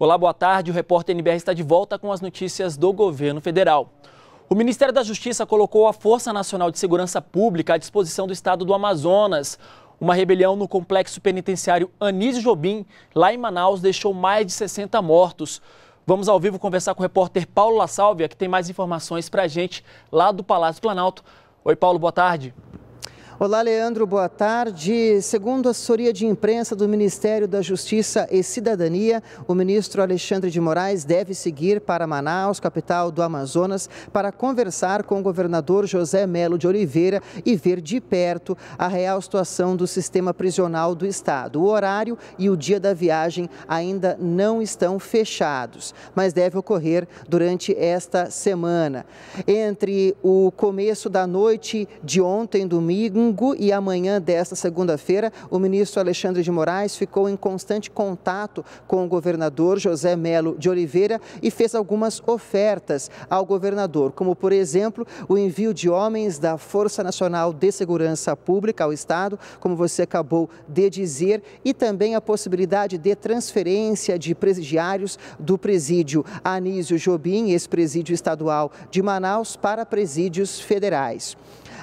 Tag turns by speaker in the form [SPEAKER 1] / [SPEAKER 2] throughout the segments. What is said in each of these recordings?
[SPEAKER 1] Olá, boa tarde. O repórter NBR está de volta com as notícias do governo federal. O Ministério da Justiça colocou a Força Nacional de Segurança Pública à disposição do estado do Amazonas. Uma rebelião no complexo penitenciário Anísio Jobim, lá em Manaus, deixou mais de 60 mortos. Vamos ao vivo conversar com o repórter Paulo La Sálvia, que tem mais informações para a gente lá do Palácio Planalto. Oi, Paulo, boa tarde.
[SPEAKER 2] Olá, Leandro, boa tarde. Segundo a assessoria de imprensa do Ministério da Justiça e Cidadania, o ministro Alexandre de Moraes deve seguir para Manaus, capital do Amazonas, para conversar com o governador José Melo de Oliveira e ver de perto a real situação do sistema prisional do estado. O horário e o dia da viagem ainda não estão fechados, mas deve ocorrer durante esta semana. Entre o começo da noite de ontem, domingo, domingo e amanhã desta segunda-feira, o ministro Alexandre de Moraes ficou em constante contato com o governador José Melo de Oliveira e fez algumas ofertas ao governador, como, por exemplo, o envio de homens da Força Nacional de Segurança Pública ao Estado, como você acabou de dizer, e também a possibilidade de transferência de presidiários do presídio Anísio Jobim, ex-presídio estadual de Manaus, para presídios federais.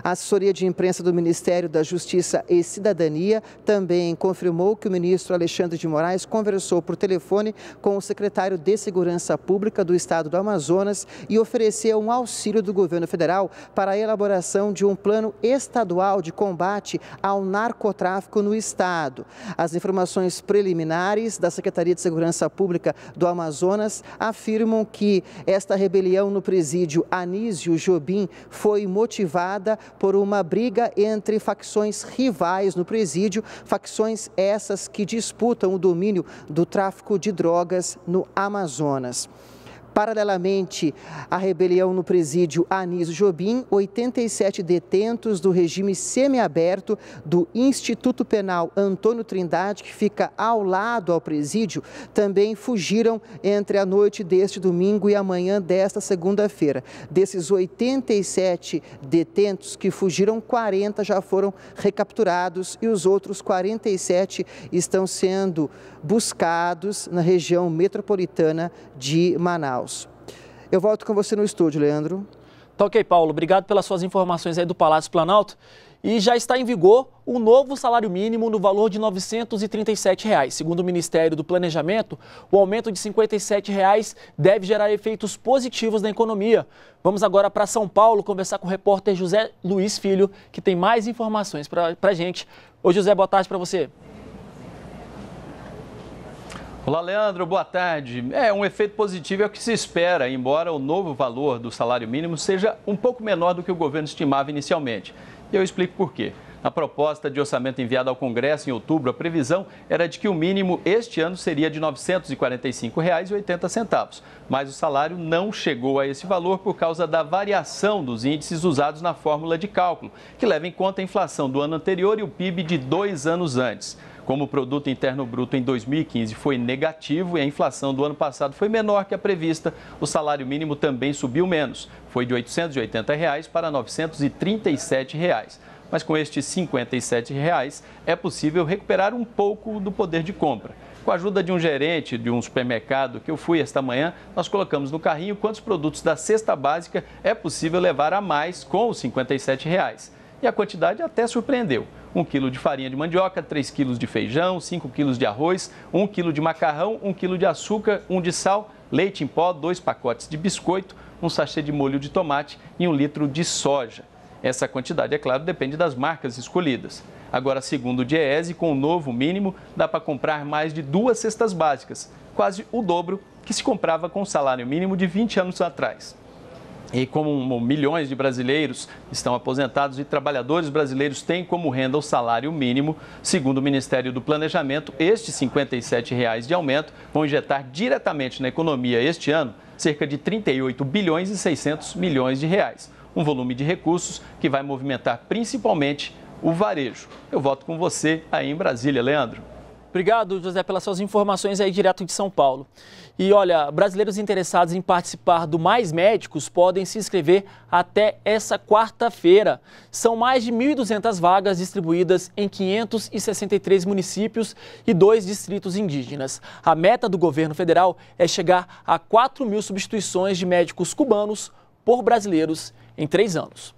[SPEAKER 2] A assessoria de imprensa do Ministério da Justiça e Cidadania também confirmou que o ministro Alexandre de Moraes conversou por telefone com o secretário de Segurança Pública do Estado do Amazonas e ofereceu um auxílio do governo federal para a elaboração de um plano estadual de combate ao narcotráfico no estado. As informações preliminares da Secretaria de Segurança Pública do Amazonas afirmam que esta rebelião no presídio Anísio Jobim foi motivada por uma briga entre facções rivais no presídio, facções essas que disputam o domínio do tráfico de drogas no Amazonas. Paralelamente à rebelião no presídio Anísio Jobim, 87 detentos do regime semiaberto do Instituto Penal Antônio Trindade, que fica ao lado ao presídio, também fugiram entre a noite deste domingo e a manhã desta segunda-feira. Desses 87 detentos que fugiram, 40 já foram recapturados e os outros 47 estão sendo buscados na região metropolitana de Manaus graus. Eu volto com você no estúdio, Leandro.
[SPEAKER 1] Tá ok, Paulo. Obrigado pelas suas informações aí do Palácio Planalto. E já está em vigor o novo salário mínimo no valor de R$ 937. Reais. Segundo o Ministério do Planejamento, o aumento de R$ 57 reais deve gerar efeitos positivos na economia. Vamos agora para São Paulo conversar com o repórter José Luiz Filho, que tem mais informações para a gente. Ô José, boa tarde para você.
[SPEAKER 3] Olá, Leandro, boa tarde. É, um efeito positivo é o que se espera, embora o novo valor do salário mínimo seja um pouco menor do que o governo estimava inicialmente. E eu explico por quê. Na proposta de orçamento enviada ao Congresso em outubro, a previsão era de que o mínimo este ano seria de R$ 945,80, mas o salário não chegou a esse valor por causa da variação dos índices usados na fórmula de cálculo, que leva em conta a inflação do ano anterior e o PIB de dois anos antes. Como o produto interno bruto em 2015 foi negativo e a inflação do ano passado foi menor que a prevista, o salário mínimo também subiu menos, foi de R$ 880 reais para R$ 937. Reais. Mas com estes R$ 57 reais, é possível recuperar um pouco do poder de compra. Com a ajuda de um gerente de um supermercado que eu fui esta manhã, nós colocamos no carrinho quantos produtos da cesta básica é possível levar a mais com os R$ 57. Reais e a quantidade até surpreendeu. 1 quilo de farinha de mandioca, 3 quilos de feijão, 5 quilos de arroz, 1 quilo de macarrão, 1 quilo de açúcar, 1 de sal, leite em pó, 2 pacotes de biscoito, um sachê de molho de tomate e 1 litro de soja. Essa quantidade, é claro, depende das marcas escolhidas. Agora, segundo o Diese, com o novo mínimo, dá para comprar mais de duas cestas básicas, quase o dobro que se comprava com o salário mínimo de 20 anos atrás. E como milhões de brasileiros estão aposentados e trabalhadores brasileiros têm como renda o salário mínimo, segundo o Ministério do Planejamento, estes R$ 57,00 de aumento vão injetar diretamente na economia este ano cerca de 38 bilhões e 600 milhões de reais, um volume de recursos que vai movimentar
[SPEAKER 1] principalmente o varejo. Eu volto com você aí em Brasília, Leandro. Obrigado, José, pelas suas informações aí direto de São Paulo. E olha, brasileiros interessados em participar do Mais Médicos podem se inscrever até essa quarta-feira. São mais de 1.200 vagas distribuídas em 563 municípios e dois distritos indígenas. A meta do governo federal é chegar a 4 mil substituições de médicos cubanos por brasileiros em três anos.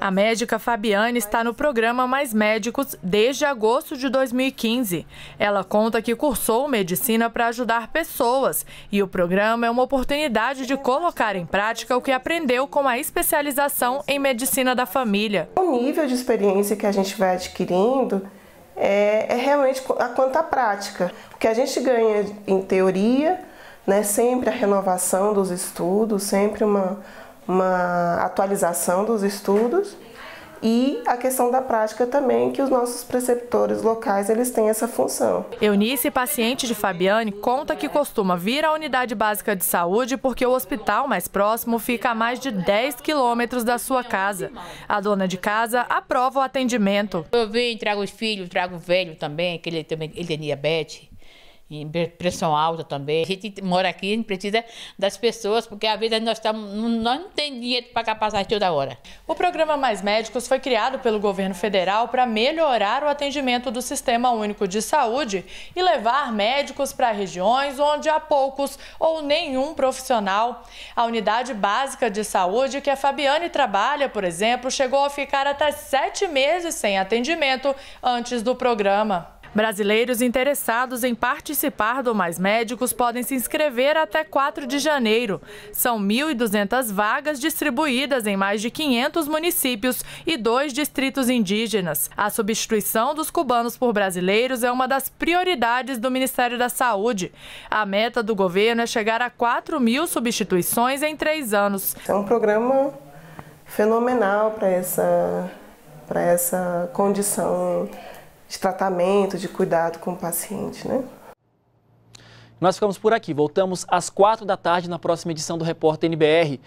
[SPEAKER 4] A médica Fabiane está no programa Mais Médicos desde agosto de 2015. Ela conta que cursou medicina para ajudar pessoas e o programa é uma oportunidade de colocar em prática o que aprendeu com a especialização em medicina da família.
[SPEAKER 2] O nível de experiência que a gente vai adquirindo
[SPEAKER 4] é, é realmente
[SPEAKER 2] a conta prática. O que a gente ganha em teoria, né, sempre a renovação dos estudos, sempre uma uma atualização dos estudos e a questão da prática também, que os nossos preceptores locais eles têm essa
[SPEAKER 4] função. Eunice, paciente de Fabiane, conta que costuma vir à unidade básica de saúde porque o hospital mais próximo fica a mais de 10 quilômetros da sua casa. A dona de casa aprova o atendimento. Eu vim, trago os filhos, trago o velho também, que ele também ele tem é diabetes em pressão alta também. A gente mora aqui, a gente precisa das pessoas, porque a vida nós estamos. Nós não tem dinheiro para capacitar toda hora. O programa Mais Médicos foi criado pelo governo federal para melhorar o atendimento do Sistema Único de Saúde e levar médicos para regiões onde há poucos ou nenhum profissional. A unidade básica de saúde que a Fabiane trabalha, por exemplo, chegou a ficar até sete meses sem atendimento antes do programa. Brasileiros interessados em participar do Mais Médicos podem se inscrever até 4 de janeiro. São 1.200 vagas distribuídas em mais de 500 municípios e dois distritos indígenas. A substituição dos cubanos por brasileiros é uma das prioridades do Ministério da Saúde. A meta do governo é chegar a 4 mil substituições em três anos. Então, é um programa fenomenal para
[SPEAKER 2] essa, essa condição de tratamento, de cuidado com o paciente. Né?
[SPEAKER 1] Nós ficamos por aqui. Voltamos às quatro da tarde na próxima edição do Repórter NBR.